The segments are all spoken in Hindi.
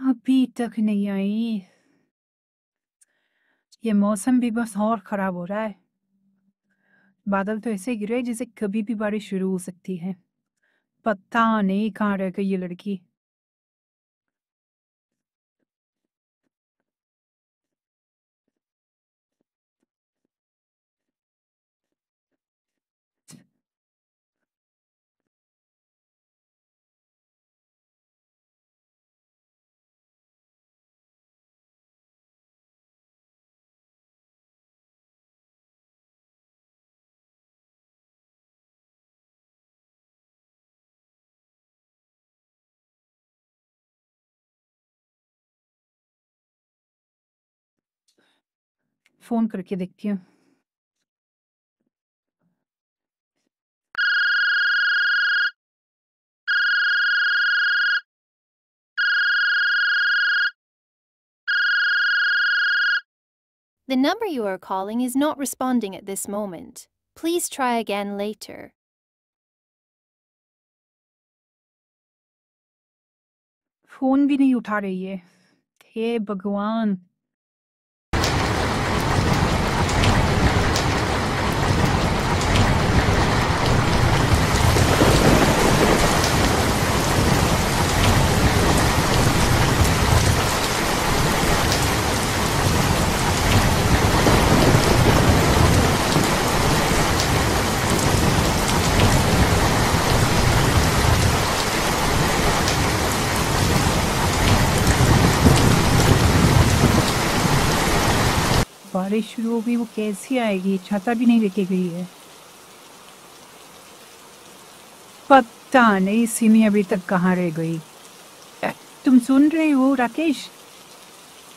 अभी तक नहीं आई ये मौसम भी बस और ख़राब हो रहा है बादल तो ऐसे गिरे जैसे कभी भी बारिश शुरू हो सकती है पता नहीं कहाँ रह गई ये लड़की फ़ोन करके देखती हूँ। The number you are calling is not responding at this moment. Please try again later. Phone bhi nahi utha rahi hai. Hey, bhagwan. बारिश शुरू हो गई वो कैसे आएगी छाता भी नहीं लेके गई है पता नहीं सिमी अभी तक कहाँ रह गई तुम सुन रहे हो राकेश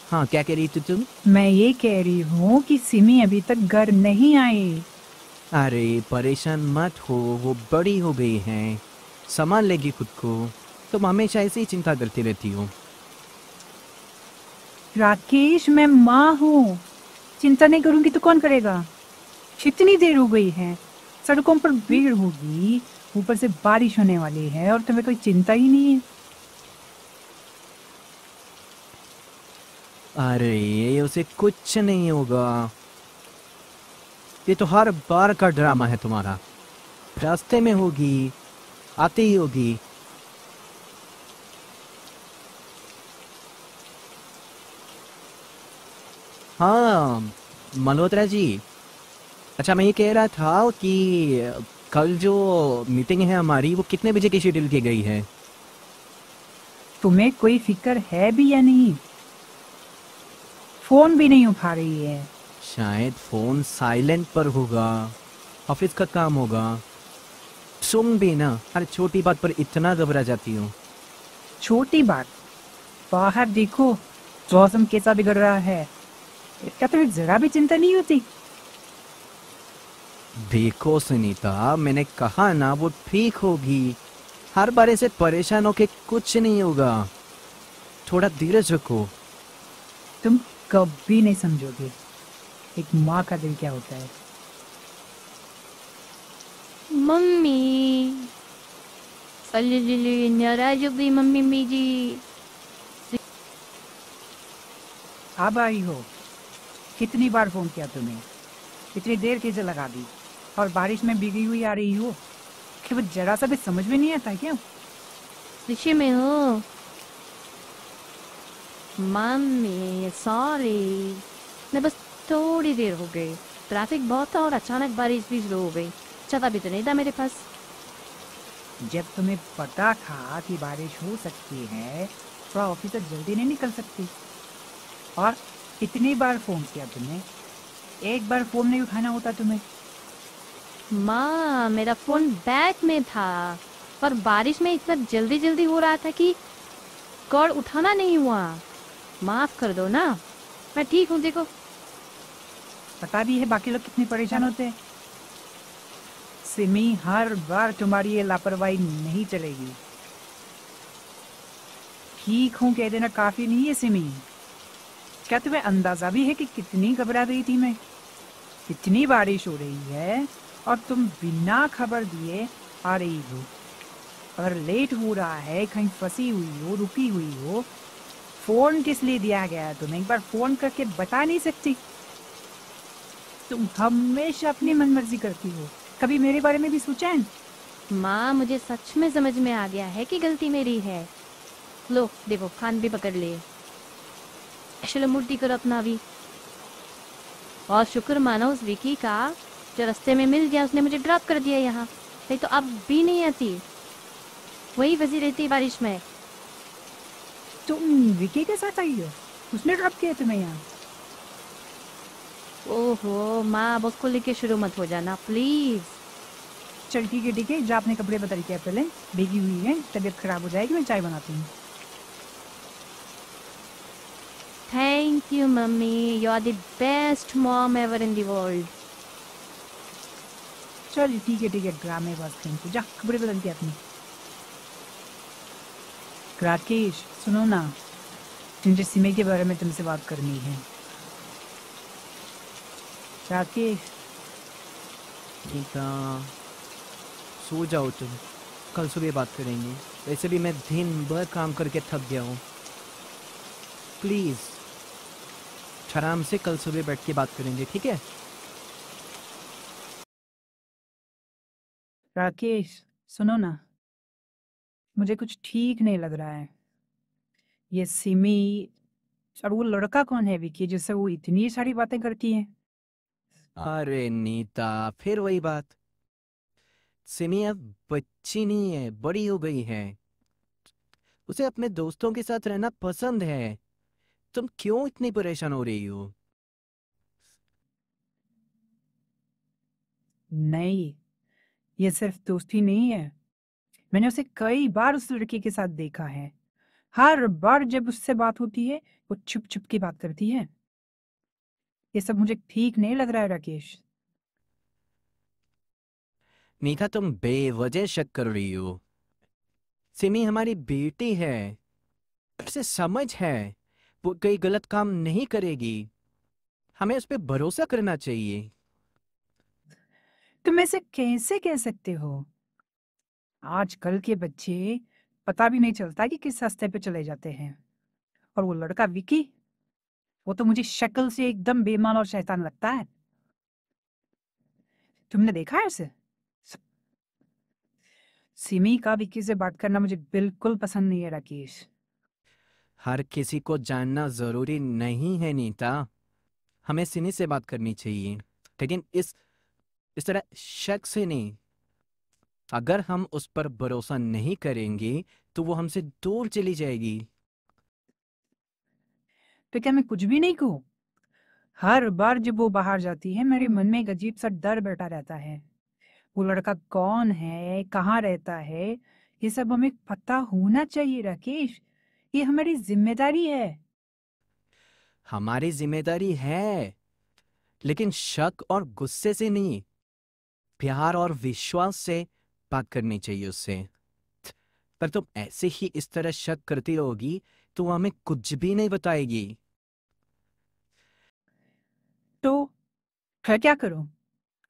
हाँ क्या कह रही थी तुम मैं ये कह रही हूँ कि सिमी अभी तक घर नहीं आई अरे परेशान मत हो वो बड़ी हो गई है सामान लेगी खुद को तुम हमेशा ऐसे ही चिंता करती रहती हो राकेश मैं माँ हूँ चिंता नहीं करूंगी तो कौन करेगा कितनी देर हो गई है सड़कों पर भीड़ होगी ऊपर से बारिश होने वाली है और तुम्हें कोई चिंता ही नहीं है अरे ये उसे कुछ नहीं होगा ये तो हर बार का ड्रामा है तुम्हारा रास्ते में होगी आती ही होगी हाँ मल्होत्रा जी अच्छा मैं ये कह रहा था कि कल जो मीटिंग है हमारी वो कितने बजे की शेड्यूल की गई है तुम्हें कोई फिक्र है भी या नहीं फोन भी नहीं उठा रही है शायद फोन साइलेंट पर होगा ऑफिस का काम होगा सुन भी ना हर छोटी बात पर इतना घबरा जाती हूँ छोटी बात बाहर देखो मौसम कैसा बिगड़ रहा है इसका तो जरा भी चिंता नहीं होती देखो सुनीता मैंने कहा ना वो ठीक होगी हर बार ऐसे परेशान होके कुछ नहीं होगा थोड़ा धीरज रखो तुम कभी नहीं समझोगे एक माँ का दिल क्या होता है मम्मी नाराज हो गई मम्मी मीजी आप आई हो कितनी बार फ़ोन किया तुम्हें इतनी देर कैसे लगा दी और बारिश में भीगी हुई आ रही हो कि वो जरा सा भी समझ में नहीं आता क्या खुशी में हो मम्मी सॉरी मैं बस थोड़ी देर हो गई ट्रैफिक बहुत था और अचानक बारिश भी शुरू हो गई चला भी तो नहीं था मेरे पास जब तुम्हें पता था कि बारिश हो सकती है तो ऑफिस जल्दी नहीं निकल सकती और कितनी बार फोन किया तुमने एक बार फोन नहीं उठाना होता तुम्हें माँ मेरा फोन बैग में था पर बारिश में इतना जल्दी जल्दी हो रहा था कि कॉल उठाना नहीं हुआ माफ कर दो ना मैं ठीक हूँ देखो पता भी है बाकी लोग कितने परेशान होते हैं सिमी हर बार तुम्हारी ये लापरवाही नहीं चलेगी ठीक हूँ कह देना काफी नहीं है सिमी क्या तुम्हें अंदाजा भी है कि कितनी घबरा रही थी मैं कितनी बारिश हो रही है और तुम बिना खबर दिए आ रही हो अगर लेट हो रहा है कहीं फंसी हुई हो रुकी हुई हो फोन किस लिए दिया गया तुम्हें एक बार फोन करके बता नहीं सकती तुम हमेशा अपनी मनमर्जी करती हो कभी मेरे बारे में भी सोचा है माँ मुझे सच में समझ में आ गया है कि गलती मेरी है लो देखो खान भी पकड़ लिए शलमूर्ति को और शुक्र माना उस विकी का जो रस्ते में मिल गया उसने मुझे ड्रॉप कर दिया यहाँ नहीं तो अब भी नहीं आती वही वजी रहती बारिश में तुम विकी के साथ आई हो उसने ड्रॉप किया तुम्हें यहाँ ओहो माँ अब उसको लेके शुरू मत हो जाना प्लीज चल ठीक है ठीक है जो आपने कपड़े बदल किया पहले भीगी हुई है तबीयत खराब हो जाएगी मैं चाय बनाती हूँ you mummy you are the best mom ever in the world चल ठीक है ठीक है ग्रामे बस थैंक यू जा कपड़े बदल के अपने राकेश सुनो ना मुझे सिमे के बारे में तुमसे बात करनी है राकेश ठीक है सो जाओ तुम कल सुबह बात करेंगे वैसे भी मैं दिन भर काम करके थक गया हूँ प्लीज़ आराम से कल सुबह बैठ के बात करेंगे ठीक है राकेश सुनो ना मुझे कुछ ठीक नहीं लग रहा है ये सिमी और वो लड़का कौन है विकी जिससे वो इतनी सारी बातें करती है अरे नीता फिर वही बात सिमी अब बच्ची नहीं है बड़ी हो गई है उसे अपने दोस्तों के साथ रहना पसंद है तुम क्यों इतनी परेशान हो रही हो नहीं ये सिर्फ दोस्ती नहीं है मैंने उसे कई बार उस लड़के के साथ देखा है हर बार जब उससे बात होती है वो छुप छुप के बात करती है ये सब मुझे ठीक नहीं लग रहा है राकेश मीठा तुम बेवजह शक कर रही हो सिमी हमारी बेटी है उसे समझ है वो कोई गलत काम नहीं करेगी हमें उस पर भरोसा करना चाहिए तुम ऐसे कैसे कह सकते हो आजकल के बच्चे पता भी नहीं चलता कि किस रास्ते पे चले जाते हैं और वो लड़का विकी वो तो मुझे शक्ल से एकदम बेमान और शैतान लगता है तुमने देखा है उसे सिमी का विकी से बात करना मुझे बिल्कुल पसंद नहीं है राकेश हर किसी को जानना ज़रूरी नहीं है नीता हमें सिनी से बात करनी चाहिए लेकिन इस इस तरह शक से नहीं अगर हम उस पर भरोसा नहीं करेंगे तो वो हमसे दूर चली जाएगी तो क्या मैं कुछ भी नहीं कहूँ हर बार जब वो बाहर जाती है मेरे मन में एक अजीब सा डर बैठा रहता है वो लड़का कौन है कहाँ रहता है ये सब हमें पता होना चाहिए राकेश ये हमारी जिम्मेदारी है हमारी जिम्मेदारी है लेकिन शक और गुस्से से नहीं प्यार और विश्वास से बात करनी चाहिए उससे पर तुम ऐसे ही इस तरह शक करती रहोगी तो वो हमें कुछ भी नहीं बताएगी तो फिर क्या करो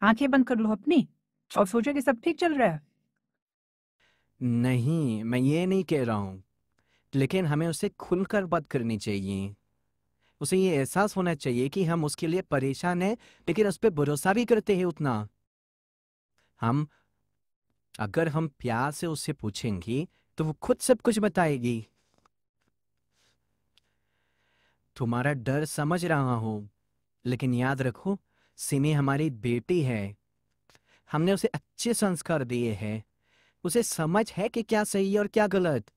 आंखें बंद कर लो अपनी और सोचो कि सब ठीक चल रहा है नहीं मैं ये नहीं कह रहा हूं लेकिन हमें उसे खुलकर बात करनी चाहिए उसे ये एहसास होना चाहिए कि हम उसके लिए परेशान हैं लेकिन उस पर भरोसा भी करते हैं उतना हम अगर हम प्यार से उससे पूछेंगे तो वो खुद सब कुछ बताएगी तुम्हारा डर समझ रहा हूं लेकिन याद रखो सिमी हमारी बेटी है हमने उसे अच्छे संस्कार दिए हैं उसे समझ है कि क्या सही है और क्या गलत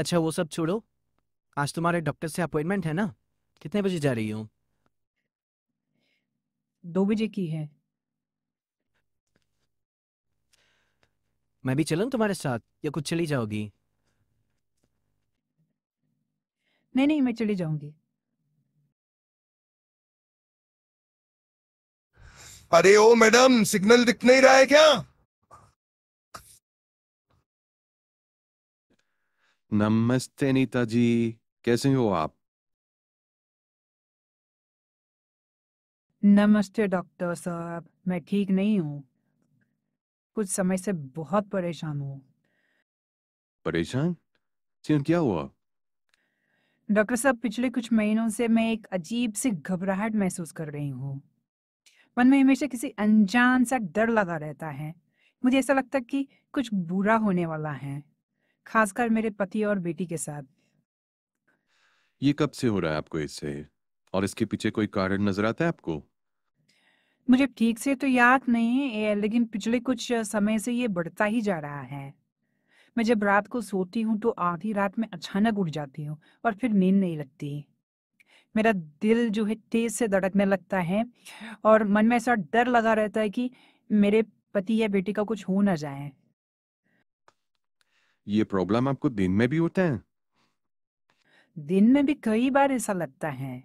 अच्छा वो सब छोड़ो आज तुम्हारे डॉक्टर से अपॉइंटमेंट है ना कितने बजे जा रही हूँ दो बजे की है मैं भी चलू तुम्हारे साथ या कुछ चली जाओगी नहीं नहीं मैं चली जाऊंगी अरे ओ मैडम सिग्नल दिख नहीं रहा है क्या नमस्ते नीता जी कैसे हो आप नमस्ते डॉक्टर साहब मैं ठीक नहीं हूँ कुछ समय से बहुत परेशान हूँ परेशान क्यों क्या हुआ डॉक्टर साहब पिछले कुछ महीनों से मैं एक अजीब सी घबराहट महसूस कर रही हूँ मन में हमेशा किसी अनजान सा डर लगा रहता है मुझे ऐसा लगता है कि कुछ बुरा होने वाला है खासकर मेरे पति और बेटी के साथ ये कब से हो रहा है आपको इससे और इसके पीछे कोई कारण नजर आता है आपको मुझे ठीक से तो याद नहीं है लेकिन पिछले कुछ समय से ये बढ़ता ही जा रहा है मैं जब रात को सोती हूँ तो आधी रात में अचानक उठ जाती हूँ और फिर नींद नहीं लगती मेरा दिल जो है तेज से धड़कने लगता है और मन में ऐसा डर लगा रहता है कि मेरे पति या बेटी का कुछ हो ना जाए ये प्रॉब्लम आपको दिन में भी होते हैं दिन में भी कई बार ऐसा लगता है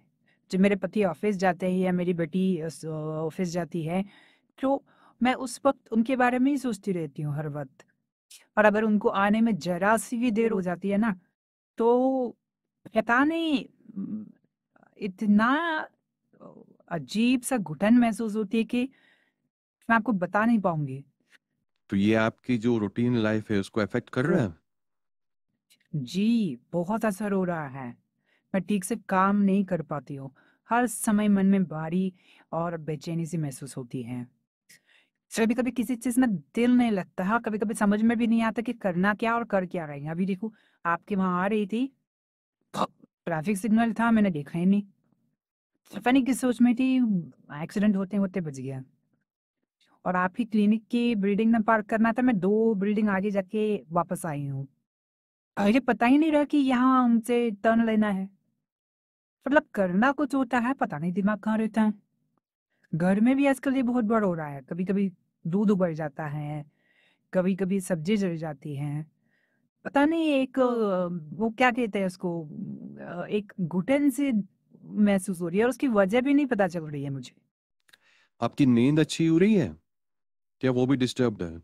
जब मेरे पति ऑफिस जाते हैं या मेरी बेटी ऑफिस जाती है तो मैं उस वक्त उनके बारे में ही सोचती रहती हूँ हर वक्त और अगर उनको आने में जरा सी भी देर हो जाती है ना तो पता नहीं इतना अजीब सा घुटन महसूस होती है कि मैं आपको बता नहीं पाऊंगी तो ये आपकी जो रूटीन लाइफ है उसको अफेक्ट कर रहा है जी बहुत असर हो रहा है मैं ठीक से काम नहीं कर पाती हूँ हर समय मन में भारी और बेचैनी सी महसूस होती है कभी कभी किसी चीज में दिल नहीं लगता है हाँ, कभी कभी समझ में भी नहीं आता कि करना क्या और कर क्या रहे अभी देखो आपके वहां आ रही थी ट्रैफिक सिग्नल था मैंने देखा ही नहीं पता नहीं किस सोच में थी एक्सीडेंट होते होते बच गया और आप ही क्लिनिक की ब्रीडिंग में पार्क करना था मैं दो ब्रीडिंग आगे जाके वापस आई हूँ मुझे पता ही नहीं रहा कि यहाँ हमसे टर्न लेना है मतलब करना कुछ होता है पता नहीं दिमाग कहाँ रहता है घर में भी आजकल ये बहुत बड़ हो रहा है कभी कभी दूध उबर जाता है कभी कभी सब्जी जल जाती है पता नहीं एक वो क्या कहते हैं उसको एक घुटन से महसूस हो रही है और उसकी वजह भी नहीं पता चल रही है मुझे आपकी नींद अच्छी हो रही है क्या वो भी डिस्टर्ब है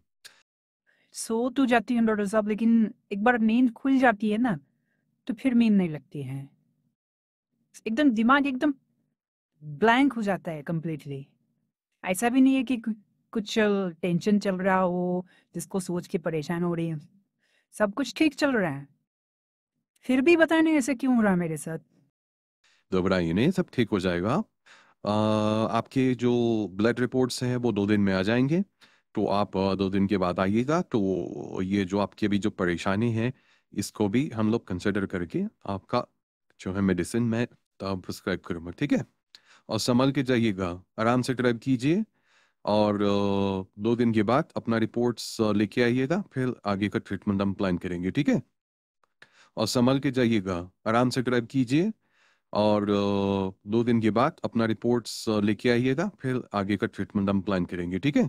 सो so, तो जाती हैं डॉक्टर साहब लेकिन एक बार नींद खुल जाती है ना तो फिर नींद नहीं लगती है एकदम दिमाग एकदम ब्लैंक हो जाता है कम्प्लीटली ऐसा भी नहीं है कि कुछ टेंशन चल रहा हो जिसको सोच के परेशान हो रही है सब कुछ ठीक चल रहा है फिर भी बताने ऐसे क्यों हो रहा है मेरे साथ घबराइए नहीं सब ठीक हो जाएगा आपके जो ब्लड रिपोर्ट्स हैं वो दो दिन में आ जाएंगे तो आप दो दिन के बाद आइएगा तो ये जो आपकी अभी जो परेशानी है इसको भी हम लोग कंसिडर करके आपका जो है मेडिसिन मैं तब प्रिस्क्राइब करूँगा ठीक है और संभल के जाइएगा आराम से ड्राइव कीजिए और दो दिन के बाद अपना रिपोर्ट्स लेके आइएगा फिर आगे का ट्रीटमेंट हम प्लान करेंगे ठीक है और संभल के जाइएगा आराम से ड्राइव कीजिए और दो दिन के बाद अपना रिपोर्ट्स लेके आइएगा फिर आगे का ट्रीटमेंट हम प्लान करेंगे ठीक है